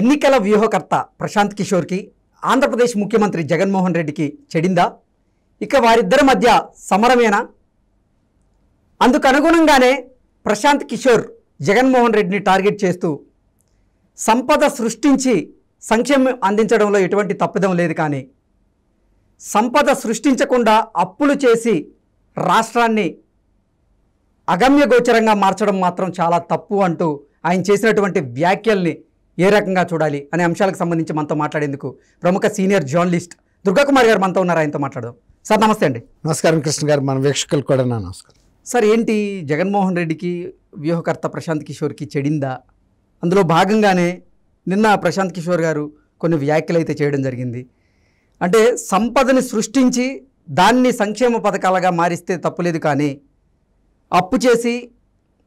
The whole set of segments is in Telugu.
ఎన్నికల వ్యూహకర్త ప్రశాంత్ కిషోర్కి ఆంధ్రప్రదేశ్ ముఖ్యమంత్రి జగన్మోహన్ రెడ్డికి చెడిందా ఇక వారిద్దరి మధ్య సమరమేనా అందుకు అనుగుణంగానే ప్రశాంత్ కిషోర్ జగన్మోహన్ రెడ్డిని టార్గెట్ చేస్తూ సంపద సృష్టించి సంక్షేమం అందించడంలో ఎటువంటి తప్పిదం లేదు కానీ సంపద సృష్టించకుండా అప్పులు చేసి రాష్ట్రాన్ని అగమ్యగోచరంగా మార్చడం మాత్రం చాలా తప్పు అంటూ ఆయన చేసినటువంటి వ్యాఖ్యల్ని ఏ రకంగా చూడాలి అనే అంశాలకు సంబంధించి మనతో మాట్లాడేందుకు ప్రముఖ సీనియర్ జర్నలిస్ట్ దుర్గాకుమార్ గారు మనతో ఉన్నారు ఆయనతో మాట్లాడదాం సార్ నమస్తే అండి నమస్కారం కృష్ణ గారు మన వీక్షకులు కూడా నమస్కారం సార్ ఏంటి జగన్మోహన్ రెడ్డికి వ్యూహకర్త ప్రశాంత్ కిషోర్కి చెడిందా అందులో భాగంగానే నిన్న ప్రశాంత్ కిషోర్ గారు కొన్ని వ్యాఖ్యలు అయితే చేయడం జరిగింది అంటే సంపదని సృష్టించి దాన్ని సంక్షేమ పథకాలుగా మారిస్తే తప్పులేదు కానీ అప్పు చేసి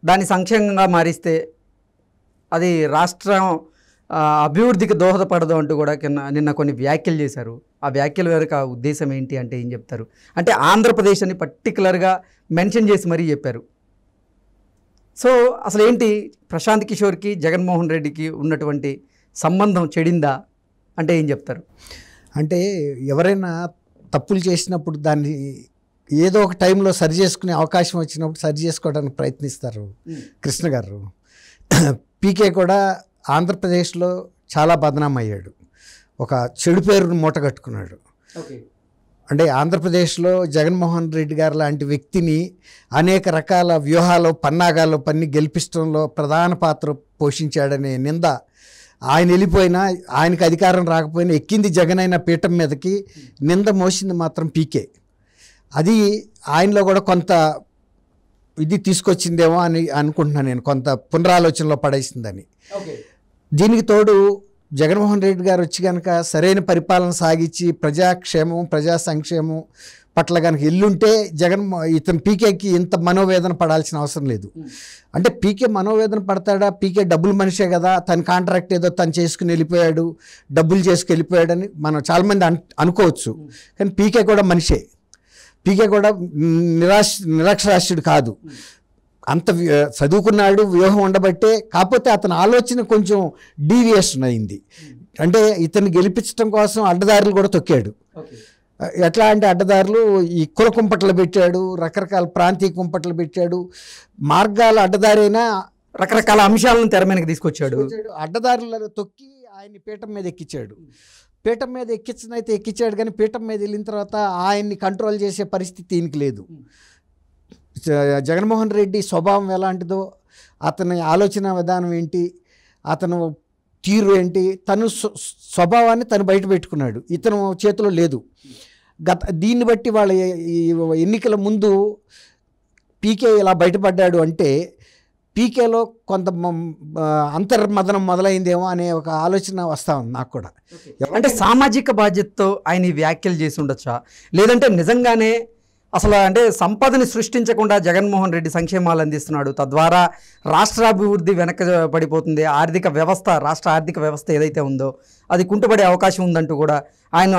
దాన్ని సంక్షేమంగా మారిస్తే అది రాష్ట్రం అభివృద్ధికి దోహదపడదు అంటూ కూడా కింద నిన్న కొన్ని వ్యాఖ్యలు చేశారు ఆ వ్యాఖ్యల వెనుక ఉద్దేశం ఏంటి అంటే ఏం చెప్తారు అంటే ఆంధ్రప్రదేశ్ అని పర్టికులర్గా మెన్షన్ చేసి మరీ చెప్పారు సో అసలు ఏంటి ప్రశాంత్ కిషోర్కి జగన్మోహన్ రెడ్డికి ఉన్నటువంటి సంబంధం చెడిందా అంటే ఏం చెప్తారు అంటే ఎవరైనా తప్పులు చేసినప్పుడు దాన్ని ఏదో ఒక టైంలో సరి చేసుకునే అవకాశం వచ్చినప్పుడు సరి చేసుకోవడానికి ప్రయత్నిస్తారు కృష్ణ గారు పీకే కూడా ఆంధ్రప్రదేశ్లో చాలా బదనాం అయ్యాడు ఒక చెడు పేరును మూటగట్టుకున్నాడు అంటే ఆంధ్రప్రదేశ్లో జగన్మోహన్ రెడ్డి గారు లాంటి వ్యక్తిని అనేక రకాల వ్యూహాలు పన్నాగాలు పన్ని గెలిపించడంలో ప్రధాన పాత్ర పోషించాడనే నింద ఆయన వెళ్ళిపోయినా ఆయనకు అధికారం రాకపోయినా ఎక్కింది జగన్ అయిన పీఠం మీదకి నింద మోసింది మాత్రం పీకే అది ఆయనలో కూడా కొంత ఇది తీసుకొచ్చిందేమో అని అనుకుంటున్నాను నేను కొంత పునరాలోచనలో పడేసిందని దీనికి తోడు జగన్మోహన్ రెడ్డి గారు వచ్చి కనుక సరైన పరిపాలన సాగించి ప్రజాక్షేమం ప్రజా సంక్షేమం పట్ల కనుక ఇల్లుంటే జగన్ ఇతను పీకేకి ఇంత మనోవేదన పడాల్సిన అవసరం లేదు అంటే పీకే మనోవేదన పడతాడా పీకే డబ్బులు మనిషే కదా తన కాంట్రాక్ట్ ఏదో తను చేసుకుని వెళ్ళిపోయాడు డబ్బులు చేసుకుని వెళ్ళిపోయాడని మనం చాలామంది అనుకోవచ్చు కానీ పీకే కూడా మనిషే పీకే కూడా నిరాశ నిరక్షరాస్యుడు కాదు అంత చదువుకున్నాడు వ్యూహం ఉండబట్టే కాకపోతే అతని ఆలోచన కొంచెం డీవియేషన్ అయింది అంటే ఇతన్ని గెలిపించడం కోసం అడ్డదారులు కూడా తొక్కాడు ఎట్లా అంటే అడ్డదారులు ఈ కుల కుంపట్లు పెట్టాడు రకరకాల ప్రాంతీయ కుంపట్లు పెట్టాడు మార్గాల అడ్డదారైనా రకరకాల అంశాలను తెర మీదకి తీసుకొచ్చాడు అడ్డదారులను తొక్కి ఆయన్ని పీఠం మీద ఎక్కించాడు పీఠం మీద ఎక్కించిన అయితే ఎక్కించాడు కానీ పీఠం మీద వెళ్ళిన తర్వాత ఆయన్ని కంట్రోల్ చేసే పరిస్థితి ఈయనకి లేదు జగన్మోహన్ రెడ్డి స్వభావం ఎలాంటిదో అతని ఆలోచన విధానం ఏంటి అతను తీరు ఏంటి తను స్వభావాన్ని తను బయట పెట్టుకున్నాడు ఇతను చేతిలో లేదు గత దీన్ని బట్టి వాళ్ళ ఎన్నికల ముందు పీకే ఇలా బయటపడ్డాడు అంటే పీకేలో కొంత అంతర్మదనం మొదలైందేమో అనే ఒక ఆలోచన వస్తా ఉంది నాకు కూడా అంటే సామాజిక బాధ్యతతో ఆయన వ్యాఖ్యలు చేసి ఉండొచ్చా లేదంటే నిజంగానే అసలు అంటే సంపదని సృష్టించకుండా జగన్మోహన్ రెడ్డి సంక్షేమాలు అందిస్తున్నాడు తద్వారా రాష్ట్రాభివృద్ధి వెనక పడిపోతుంది ఆర్థిక వ్యవస్థ రాష్ట్ర ఆర్థిక వ్యవస్థ ఏదైతే ఉందో అది కుంటుపడే అవకాశం ఉందంటూ కూడా ఆయన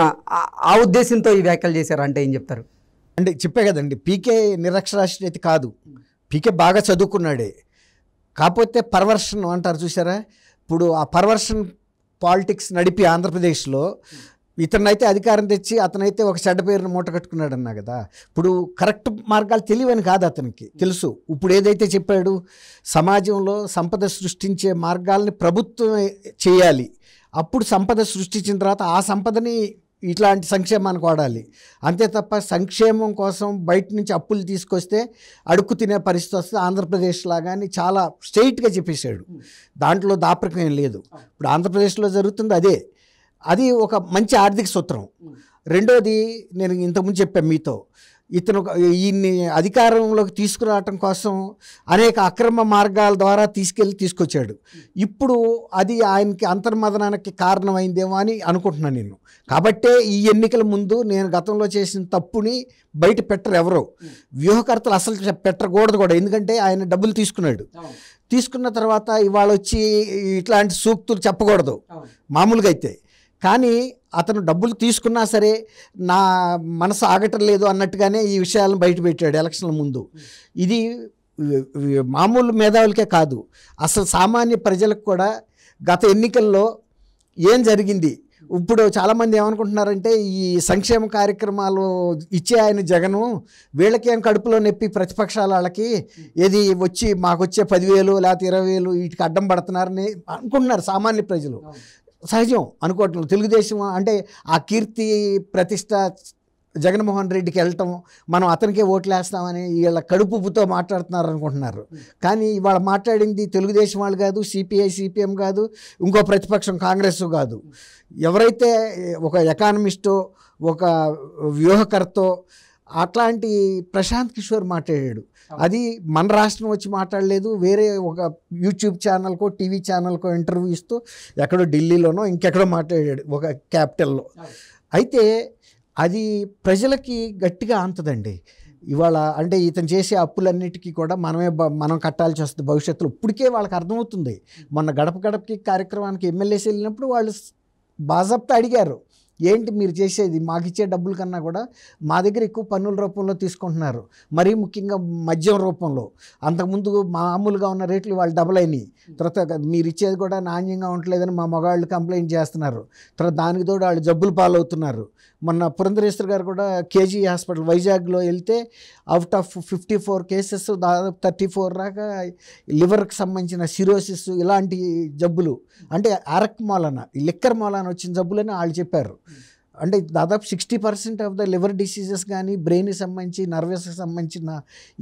ఆ ఉద్దేశంతో ఈ వ్యాఖ్యలు చేశారు అంటే ఏం చెప్తారు అంటే చెప్పే కదండి పీకే నిరక్షరాస్యత కాదు పీకే బాగా చదువుకున్నాడే కాకపోతే పర్వర్షన్ అంటారు చూసారా ఇప్పుడు ఆ పర్వర్షన్ పాలిటిక్స్ నడిపి ఆంధ్రప్రదేశ్లో ఇతనైతే అధికారం తెచ్చి అతనైతే ఒక చెడ్డ పేరును మూట కట్టుకున్నాడు అన్నా కదా ఇప్పుడు కరెక్ట్ మార్గాలు తెలియని కాదు అతనికి తెలుసు ఇప్పుడు ఏదైతే చెప్పాడు సమాజంలో సంపద సృష్టించే మార్గాల్ని ప్రభుత్వం చేయాలి అప్పుడు సంపద సృష్టించిన తర్వాత ఆ సంపదని ఇట్లాంటి సంక్షేమానికి వాడాలి అంతే తప్ప సంక్షేమం కోసం బయట నుంచి అప్పులు తీసుకొస్తే అడుక్కు తినే పరిస్థితి వస్తే ఆంధ్రప్రదేశ్ కానీ చాలా స్ట్రైట్గా చెప్పేశాడు దాంట్లో దాపరికం లేదు ఇప్పుడు ఆంధ్రప్రదేశ్లో జరుగుతుంది అదే అది ఒక మంచి ఆర్థిక సూత్రం రెండోది నేను ఇంతకుముందు చెప్పాను మీతో ఇతను ఈయన్ని అధికారంలోకి తీసుకురావటం కోసం అనేక అక్రమ మార్గాల ద్వారా తీసుకెళ్ళి తీసుకొచ్చాడు ఇప్పుడు అది ఆయనకి అంతర్మదనానికి కారణమైందేమో అని అనుకుంటున్నాను నేను కాబట్టే ఈ ఎన్నికల ముందు నేను గతంలో చేసిన తప్పుని బయట పెట్టరు ఎవరు వ్యూహకర్తలు అసలు పెట్టకూడదు కూడా ఎందుకంటే ఆయన డబ్బులు తీసుకున్నాడు తీసుకున్న తర్వాత ఇవాళ వచ్చి ఇట్లాంటి సూక్తులు చెప్పకూడదు మామూలుగా అయితే కానీ అతను డబ్బులు తీసుకున్నా సరే నా మనసు ఆగటం లేదు అన్నట్టుగానే ఈ విషయాలను బయటపెట్టాడు ఎలక్షన్ల ముందు ఇది మామూలు మేధావులకే కాదు అసలు సామాన్య ప్రజలకు కూడా గత ఎన్నికల్లో ఏం జరిగింది ఇప్పుడు చాలామంది ఏమనుకుంటున్నారంటే ఈ సంక్షేమ కార్యక్రమాలు ఇచ్చే ఆయన జగను వీళ్ళకేం కడుపులో నొప్పి ప్రతిపక్షాల వాళ్ళకి ఏది వచ్చి మాకు వచ్చే పదివేలు లేకపోతే ఇరవై వేలు వీటికి అడ్డం పడుతున్నారని అనుకుంటున్నారు సామాన్య ప్రజలు సహజం అనుకోవటం తెలుగుదేశం అంటే ఆ కీర్తి ప్రతిష్ట జగన్మోహన్ రెడ్డికి వెళ్ళటం మనం అతనికే ఓట్లు వేస్తామని వీళ్ళ కడుపుతో మాట్లాడుతున్నారు అనుకుంటున్నారు కానీ ఇవాళ మాట్లాడింది తెలుగుదేశం వాళ్ళు కాదు సిపిఐ సిపిఎం కాదు ఇంకో ప్రతిపక్షం కాంగ్రెస్ కాదు ఎవరైతే ఒక ఎకానమిస్టో ఒక వ్యూహకర్తో అట్లాంటి ప్రశాంత్ కిషోర్ మాట్లాడాడు అది మన రాష్ట్రం వచ్చి మాట్లాడలేదు వేరే ఒక యూట్యూబ్ ఛానల్కో టీవీ ఛానల్కో ఇంటర్వ్యూ ఇస్తూ ఎక్కడో ఢిల్లీలోనో ఇంకెక్కడో మాట్లాడాడు ఒక క్యాపిటల్లో అయితే అది ప్రజలకి గట్టిగా అంతదండి ఇవాళ అంటే ఇతను చేసే అప్పులన్నిటికీ కూడా మనమే మనం కట్టాల్సి వస్తుంది భవిష్యత్తులో ఇప్పటికే వాళ్ళకి అర్థమవుతుంది మొన్న గడప గడపకి కార్యక్రమానికి ఎమ్మెల్యేస్ వెళ్ళినప్పుడు వాళ్ళు బాజప్త అడిగారు ఏంటి మీరు చేసేది మాకు ఇచ్చే డబ్బుల కన్నా కూడా మా దగ్గర ఎక్కువ పన్నుల రూపంలో తీసుకుంటున్నారు మరీ ముఖ్యంగా మద్యం రూపంలో అంతకుముందు మామూలుగా ఉన్న రేట్లు వాళ్ళు డబుల్ అయినాయి తర్వాత మీరు ఇచ్చేది కూడా నాణ్యంగా ఉండలేదని మా మగవాళ్ళు కంప్లైంట్ చేస్తున్నారు తర్వాత దానికి తోడు వాళ్ళు జబ్బులు పాలవుతున్నారు మొన్న పురంధరేశ్వర్ గారు కూడా కేజీ హాస్పిటల్ వైజాగ్లో వెళ్తే out of fifty four cases దాదాపు థర్టీ ఫోర్ దాకా లివర్కి సంబంధించిన సిరోసిస్ ఇలాంటి జబ్బులు అంటే అరక్ మాలన లిక్కర్ మాలన వచ్చిన జబ్బులని వాళ్ళు చెప్పారు అంటే దాదాపు sixty percent of the liver diseases కానీ బ్రెయిన్కి సంబంధించి నర్వస్కి సంబంధించిన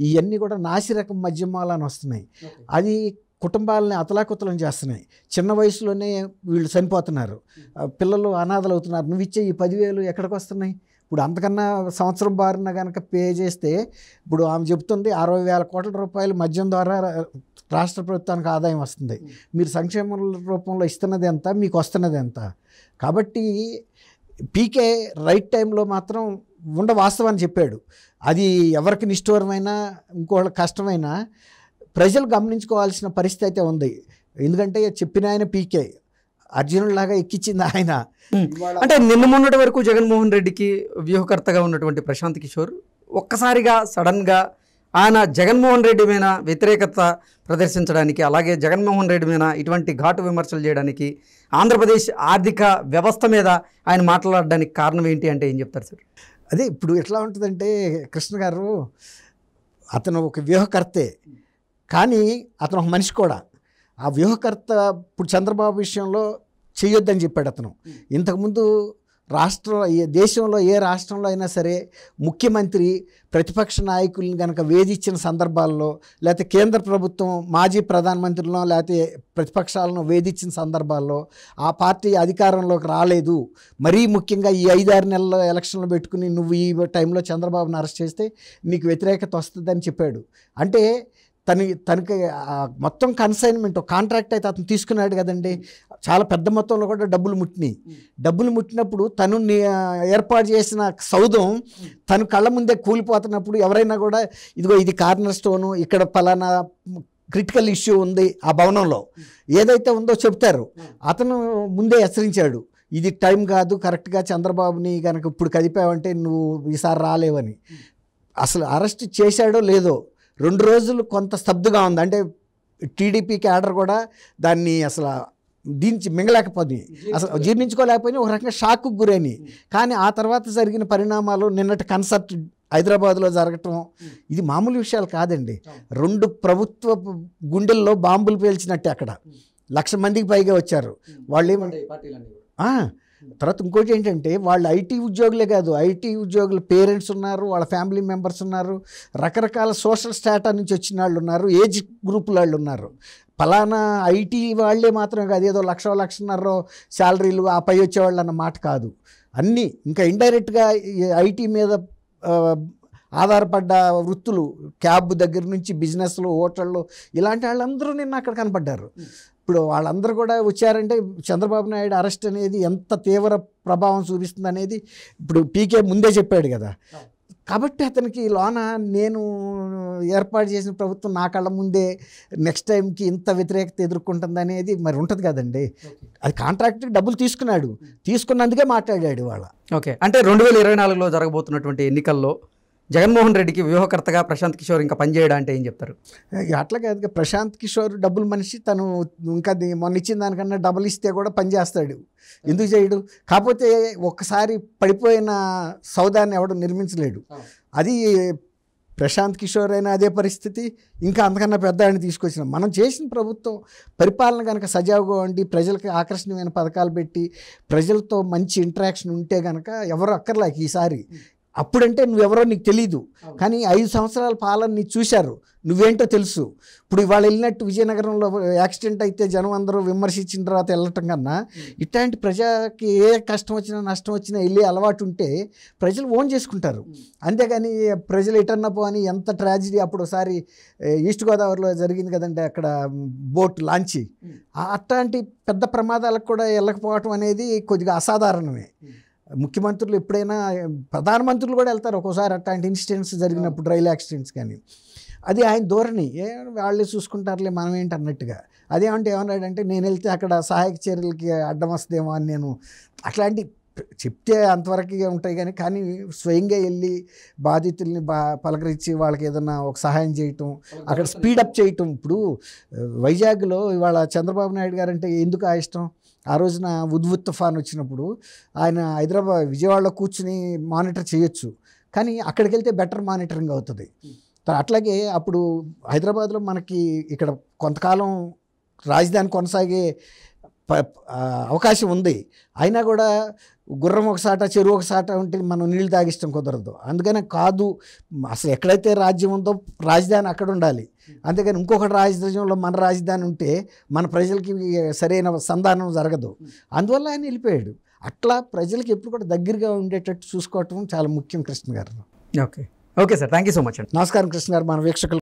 ఇవన్నీ కూడా నాసిరకం మద్యమాలని వస్తున్నాయి అది కుటుంబాలని అతలాకుతలం చేస్తున్నాయి చిన్న వయసులోనే వీళ్ళు చనిపోతున్నారు పిల్లలు అనాథలు అవుతున్నారు నువ్వు ఇచ్చే ఈ పదివేలు ఎక్కడికి వస్తున్నాయి ఇప్పుడు అంతకన్నా సంవత్సరం బారిన కనుక పే చేస్తే ఇప్పుడు ఆమె చెబుతుంది అరవై వేల కోట్ల రూపాయలు మద్యం ద్వారా రాష్ట్ర ప్రభుత్వానికి ఆదాయం వస్తుంది మీరు సంక్షేమ రూపంలో ఇస్తున్నది ఎంత మీకు వస్తున్నది ఎంత కాబట్టి పీకే రైట్ టైంలో మాత్రం ఉండ వాస్తవాన్ని చెప్పాడు అది ఎవరికి నిష్ఠూరమైనా ఇంకోళ్ళ కష్టమైనా ప్రజలు గమనించుకోవాల్సిన పరిస్థితి అయితే ఉంది ఎందుకంటే చెప్పిన ఆయన పీకే లాగా ఎక్కించింది ఆయన అంటే నిన్న మొన్నటి వరకు జగన్మోహన్ రెడ్డికి వ్యూహకర్తగా ఉన్నటువంటి ప్రశాంత్ కిషోర్ ఒక్కసారిగా సడన్గా ఆయన జగన్మోహన్ రెడ్డి మీద వ్యతిరేకత ప్రదర్శించడానికి అలాగే జగన్మోహన్ రెడ్డి మీద ఇటువంటి ఘాటు విమర్శలు చేయడానికి ఆంధ్రప్రదేశ్ ఆర్థిక వ్యవస్థ మీద ఆయన మాట్లాడడానికి కారణం ఏంటి అంటే ఏం చెప్తారు సార్ అదే ఇప్పుడు ఎట్లా ఉంటుందంటే కృష్ణ గారు అతను ఒక వ్యూహకర్తే కానీ అతను ఒక మనిషి కూడా ఆ వ్యూహకర్త ఇప్పుడు చంద్రబాబు విషయంలో చేయొద్దని చెప్పాడు అతను ఇంతకుముందు రాష్ట్రంలో ఏ దేశంలో ఏ రాష్ట్రంలో అయినా సరే ముఖ్యమంత్రి ప్రతిపక్ష నాయకులను కనుక వేధించిన సందర్భాల్లో లేకపోతే కేంద్ర ప్రభుత్వం మాజీ ప్రధానమంత్రులను లేకపోతే ప్రతిపక్షాలను వేధించిన సందర్భాల్లో ఆ పార్టీ అధికారంలోకి రాలేదు మరీ ముఖ్యంగా ఈ ఐదారు నెలల ఎలక్షన్లు పెట్టుకుని నువ్వు ఈ టైంలో చంద్రబాబును అరెస్ట్ చేస్తే నీకు వ్యతిరేకత వస్తుందని చెప్పాడు అంటే తను తనకి మొత్తం కన్సైన్మెంట్ కాంట్రాక్ట్ అయితే అతను తీసుకున్నాడు కదండి చాలా పెద్ద మొత్తంలో కూడా డబ్బులు ముట్టినాయి డబ్బులు ముట్టినప్పుడు తను ఏర్పాటు చేసిన సౌధం తను కళ్ళ ముందే కూలిపోతున్నప్పుడు ఎవరైనా కూడా ఇదిగో ఇది కార్నర్ స్టోను ఇక్కడ ఫలానా క్రిటికల్ ఇష్యూ ఉంది ఆ భవనంలో ఏదైతే ఉందో చెప్తారు అతను ముందే హెచ్చరించాడు ఇది టైం కాదు కరెక్ట్గా చంద్రబాబుని కనుక ఇప్పుడు కదిపావంటే నువ్వు ఈసారి రాలేవని అసలు అరెస్ట్ చేశాడో లేదో రెండు రోజులు కొంత స్తబ్దుగా ఉంది అంటే టీడీపీ క్యాడర్ కూడా దాన్ని అసలు దించి మింగలేకపోయి అసలు జీర్ణించుకోలేకపోయి ఒక రకంగా షాక్కు గురైనవి కానీ ఆ తర్వాత జరిగిన పరిణామాలు నిన్నటి కన్సర్ట్ హైదరాబాద్లో జరగటం ఇది మామూలు విషయాలు కాదండి రెండు ప్రభుత్వ గుండెల్లో బాంబులు పేల్చినట్టే అక్కడ లక్ష మందికి పైగా వచ్చారు వాళ్ళు ఏమంటే తర్వాత ఇంకోటి ఏంటంటే వాళ్ళు ఐటీ ఉద్యోగులే కాదు ఐటీ ఉద్యోగుల పేరెంట్స్ ఉన్నారు వాళ్ళ ఫ్యామిలీ మెంబర్స్ ఉన్నారు రకరకాల సోషల్ స్టాటా నుంచి వచ్చిన వాళ్ళు ఉన్నారు ఏజ్ గ్రూపుల వాళ్ళు ఉన్నారు ఫలానా ఐటీ వాళ్ళే మాత్రమే కాదు ఏదో లక్ష లక్షన్నర శాలరీలు ఆ పై వచ్చేవాళ్ళు అన్న మాట కాదు అన్నీ ఇంకా ఇండైరెక్ట్గా ఐటీ మీద ఆధారపడ్డ వృత్తులు క్యాబ్ దగ్గర నుంచి బిజినెస్లు హోటళ్ళు ఇలాంటి వాళ్ళందరూ నిన్న అక్కడ కనపడ్డారు ఇప్పుడు వాళ్ళందరూ కూడా వచ్చారంటే చంద్రబాబు నాయుడు అరెస్ట్ అనేది ఎంత తీవ్ర ప్రభావం చూపిస్తుంది అనేది ఇప్పుడు పీకే ముందే చెప్పాడు కదా కాబట్టి అతనికి లోన నేను ఏర్పాటు చేసిన ప్రభుత్వం నా కళ్ళ ముందే నెక్స్ట్ టైంకి ఇంత వ్యతిరేకత ఎదుర్కొంటుంది అనేది మరి ఉంటుంది కదండి అది కాంట్రాక్ట్ డబ్బులు తీసుకున్నాడు తీసుకున్నందుకే మాట్లాడాడు వాళ్ళ ఓకే అంటే రెండు వేల ఇరవై నాలుగులో జరగబోతున్నటువంటి ఎన్నికల్లో జగన్మోహన్ రెడ్డికి వ్యూహకర్తగా ప్రశాంత్ కిషోర్ ఇంకా పనిచేయడం అంటే ఏం చెప్తారు అట్లా కాదు ప్రశాంత్ కిషోర్ డబ్బులు మనిషి తను ఇంకా మొన్న ఇచ్చిన దానికన్నా డబ్బులు ఇస్తే కూడా పనిచేస్తాడు ఎందుకు చేయడు కాకపోతే ఒక్కసారి పడిపోయిన సౌదాన్ని ఎవడు నిర్మించలేడు అది ప్రశాంత్ కిషోర్ అయినా అదే పరిస్థితి ఇంకా అంతకన్నా పెద్ద ఆయన తీసుకొచ్చిన మనం చేసిన ప్రభుత్వం పరిపాలన కనుక సజావుగా ఉండి ప్రజలకు ఆకర్షణీయమైన పథకాలు పెట్టి ప్రజలతో మంచి ఇంటరాక్షన్ ఉంటే కనుక ఎవరు అక్కర్లేక ఈసారి అప్పుడంటే నువ్వెవరో నీకు తెలీదు కానీ ఐదు సంవత్సరాల పాలన నీ చూశారు నువ్వేంటో తెలుసు ఇప్పుడు ఇవాళ వెళ్ళినట్టు విజయనగరంలో యాక్సిడెంట్ అయితే జనం అందరూ విమర్శించిన తర్వాత వెళ్ళటం కన్నా ఇట్లాంటి ప్రజకి ఏ కష్టం వచ్చినా నష్టం వచ్చినా వెళ్ళే అలవాటు ఉంటే ప్రజలు ఓన్ చేసుకుంటారు అంతేగాని ప్రజలు ఎటన్నా పోని ఎంత ట్రాజిడీ అప్పుడు ఒకసారి ఈస్ట్ గోదావరిలో జరిగింది కదంటే అక్కడ బోట్ లాంచి అట్లాంటి పెద్ద ప్రమాదాలకు కూడా వెళ్ళకపోవటం అనేది కొద్దిగా అసాధారణమే ముఖ్యమంత్రులు ఎప్పుడైనా ప్రధానమంత్రులు కూడా వెళ్తారు ఒక్కోసారి అట్లాంటి ఇన్సిడెంట్స్ జరిగినప్పుడు రైలు యాక్సిడెంట్స్ కానీ అది ఆయన ధోరణి ఏ వాళ్ళే చూసుకుంటారులే మనం ఏంటి అన్నట్టుగా అదేమంటే ఏమన్నాడంటే నేను వెళ్తే అక్కడ సహాయక చర్యలకి అడ్డం వస్తుందేమో అని నేను అట్లాంటి చెప్తే అంతవరకు ఉంటాయి కానీ కానీ స్వయంగా వెళ్ళి బాధితుల్ని బా పలకరించి వాళ్ళకి ఏదైనా ఒక సహాయం చేయటం అక్కడ స్పీడప్ చేయటం ఇప్పుడు వైజాగ్లో ఇవాళ చంద్రబాబు నాయుడు గారు అంటే ఎందుకు ఆ ఇష్టం ఆ రోజున ఉద్వుత్ తుఫాన్ వచ్చినప్పుడు ఆయన హైదరాబాద్ విజయవాడలో కూర్చుని మానిటర్ చేయొచ్చు కానీ అక్కడికి వెళ్తే బెటర్ మానిటరింగ్ అవుతుంది అట్లాగే అప్పుడు హైదరాబాద్లో మనకి ఇక్కడ కొంతకాలం రాజధాని కొనసాగే అవకాశం ఉంది అయినా కూడా గుర్రం ఒకసాట చెరువు ఒకసాట ఉంటే మనం నీళ్ళు తాగిష్టం కుదరదు అందుకనే కాదు అసలు ఎక్కడైతే రాజ్యం ఉందో రాజధాని అక్కడ ఉండాలి అందుకని ఇంకొకటి రాజధానిలో మన రాజధాని ఉంటే మన ప్రజలకి సరైన సంధానం జరగదు అందువల్ల ఆయన వెళ్ళిపోయాడు అట్లా ప్రజలకి ఎప్పుడు కూడా దగ్గరగా ఉండేటట్టు చూసుకోవటం చాలా ముఖ్యం కృష్ణ గారు okay okay sir thank you so much నమస్కారం కృష్ణ గారు మన వీక్షకులు